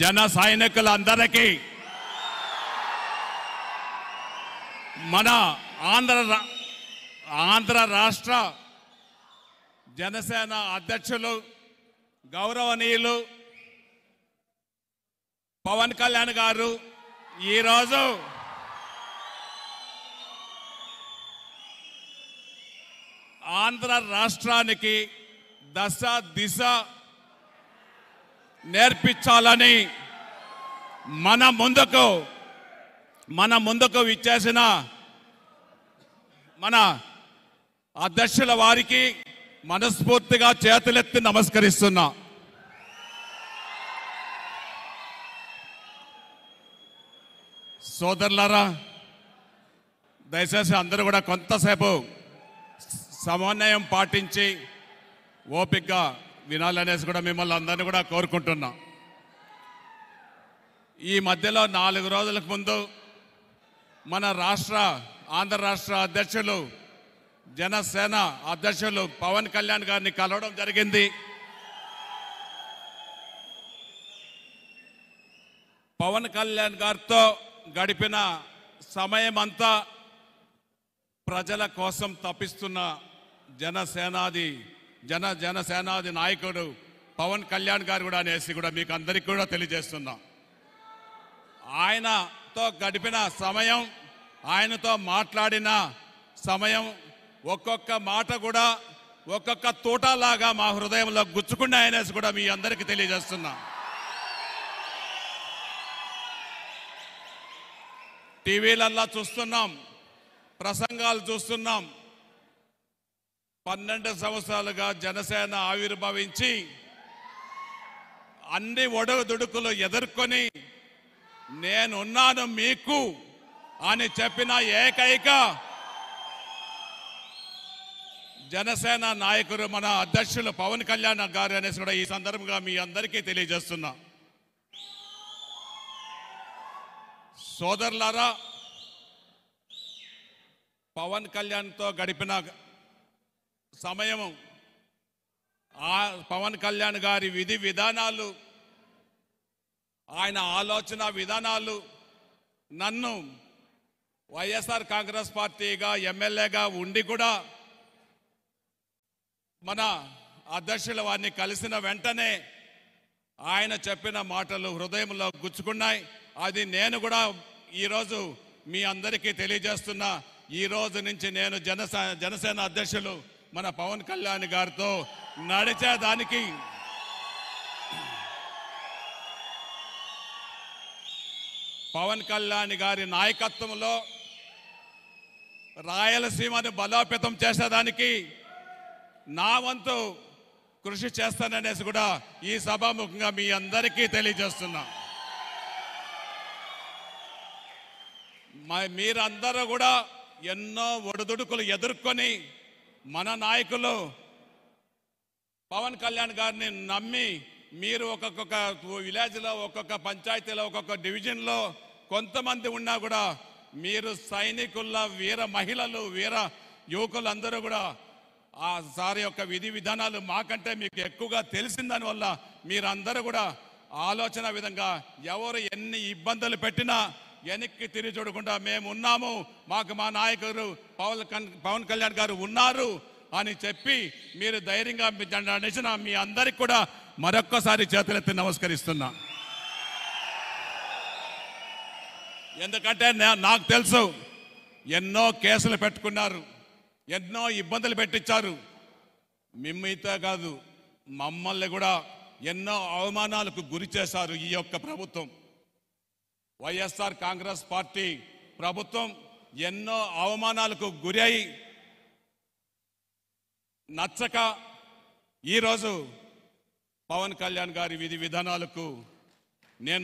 జన సైనికులందరికీ మన ఆంధ్ర ఆంధ్ర రాష్ట్ర జనసేన అధ్యక్షులు గౌరవనీయులు పవన్ కళ్యాణ్ గారు ఈరోజు ఆంధ్ర రాష్ట్రానికి దశ దిశ నేర్పించాలని మన ముందుకు మన ముందుకు ఇచ్చేసిన మన అధ్యక్షుల వారికి మనస్ఫూర్తిగా చేతులెత్తి నమస్కరిస్తున్నా సోదరులారా దయచేసి అందరూ కూడా కొంతసేపు సమన్వయం పాటించి ఓపిక్గా వినాలనేసి కూడా మిమ్మల్ని అందరినీ కూడా కోరుకుంటున్నాం ఈ మధ్యలో నాలుగు రోజులకు ముందు మన రాష్ట్ర ఆంధ్ర రాష్ట్ర అధ్యక్షులు జనసేన అధ్యక్షులు పవన్ కళ్యాణ్ గారిని కలవడం జరిగింది పవన్ కళ్యాణ్ గారితో గడిపిన సమయం అంతా ప్రజల కోసం తప్పిస్తున్న జనసేనాది జన జనసేనాది నాయకుడు పవన్ కళ్యాణ్ గారు కూడా అనేసి కూడా మీకు అందరికీ కూడా తెలియజేస్తున్నాం ఆయనతో గడిపిన సమయం ఆయనతో మాట్లాడిన సమయం ఒక్కొక్క మాట కూడా ఒక్కొక్క తోటలాగా మా హృదయంలో గుచ్చుకున్న ఆయనేసి కూడా మీ అందరికీ తెలియజేస్తున్నా టీవీలల్లా చూస్తున్నాం ప్రసంగాలు చూస్తున్నాం పన్నెండు సంవత్సరాలుగా జనసేన ఆవిర్భవించి అన్ని ఒడదుడుకులు ఎదుర్కొని నేనున్నాను మీకు అని చెప్పిన ఏకైక జనసేన నాయకుడు మన అధ్యక్షులు పవన్ కళ్యాణ్ గారు అనేసి కూడా ఈ సందర్భంగా మీ అందరికీ తెలియజేస్తున్నా సోదరులారా పవన్ కళ్యాణ్తో గడిపిన సమయము ఆ పవన్ కళ్యాణ్ గారి విధి విధానాలు ఆయన ఆలోచన విధానాలు నన్ను వైఎస్ఆర్ కాంగ్రెస్ పార్టీగా ఎమ్మెల్యేగా ఉండి కూడా మన అధ్యక్షుల వారిని కలిసిన వెంటనే ఆయన చెప్పిన మాటలు హృదయంలో గుచ్చుకున్నాయి అది నేను కూడా ఈరోజు మీ అందరికీ తెలియజేస్తున్నా ఈ రోజు నుంచి నేను జనసేన అధ్యక్షులు మన పవన్ కళ్యాణ్ గారితో నడిచేదానికి పవన్ కళ్యాణ్ గారి నాయకత్వంలో రాయలసీమను బలోపేతం చేసేదానికి నా వంతు కృషి చేస్తాననేసి కూడా ఈ సభాముఖంగా మీ అందరికీ తెలియజేస్తున్నా మీరందరూ కూడా ఎన్నో ఒడిదుడుకులు ఎదుర్కొని మన నాయకులు పవన్ కళ్యాణ్ గారిని నమ్మి మీరు ఒక్కొక్క విలేజ్లో ఒక్కొక్క పంచాయతీలో ఒక్కొక్క డివిజన్లో కొంతమంది ఉన్నా కూడా మీరు సైనికుల వీర మహిళలు వీర యువకులందరూ కూడా ఆ సార్ యొక్క విధి విధానాలు మాకంటే మీకు ఎక్కువగా తెలిసిన దానివల్ల మీరందరూ కూడా ఆలోచన విధంగా ఎవరు ఎన్ని ఇబ్బందులు పెట్టినా వెనక్కి తిరిగి చూడకుండా మేము ఉన్నాము మాకు మా నాయకులు పవన్ పవన్ కళ్యాణ్ గారు ఉన్నారు అని చెప్పి మీరు ధైర్యంగా నడిచిన మీ అందరికి కూడా మరొక్కసారి చేతులెత్తి నమస్కరిస్తున్నా ఎందుకంటే నాకు తెలుసు ఎన్నో కేసులు పెట్టుకున్నారు ఎన్నో ఇబ్బందులు పెట్టించారు మిమ్మైతే కాదు మమ్మల్ని కూడా ఎన్నో అవమానాలకు గురి చేశారు ఈ యొక్క ప్రభుత్వం వైఎస్ఆర్ కాంగ్రెస్ పార్టీ ప్రభుత్వం ఎన్నో అవమానాలకు గురై నచ్చక ఈరోజు పవన్ కళ్యాణ్ గారి విధి విధానాలకు నేను